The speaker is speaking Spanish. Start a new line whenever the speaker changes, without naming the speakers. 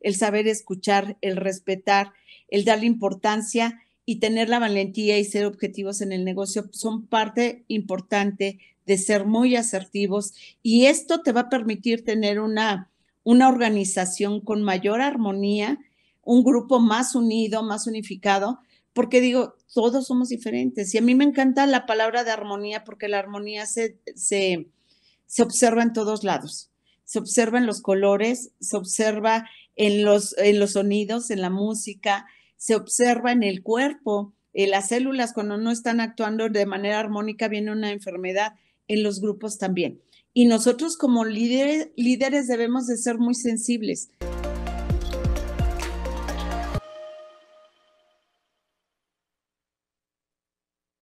el saber escuchar, el respetar, el darle importancia y tener la valentía y ser objetivos en el negocio son parte importante de ser muy asertivos y esto te va a permitir tener una, una organización con mayor armonía, un grupo más unido, más unificado, porque digo, todos somos diferentes y a mí me encanta la palabra de armonía porque la armonía se, se, se observa en todos lados, se observa en los colores, se observa en los, en los sonidos, en la música, se observa en el cuerpo. en eh, las células cuando no están actuando de manera armónica viene una enfermedad, en los grupos también. Y nosotros como líderes, líderes debemos de ser muy sensibles.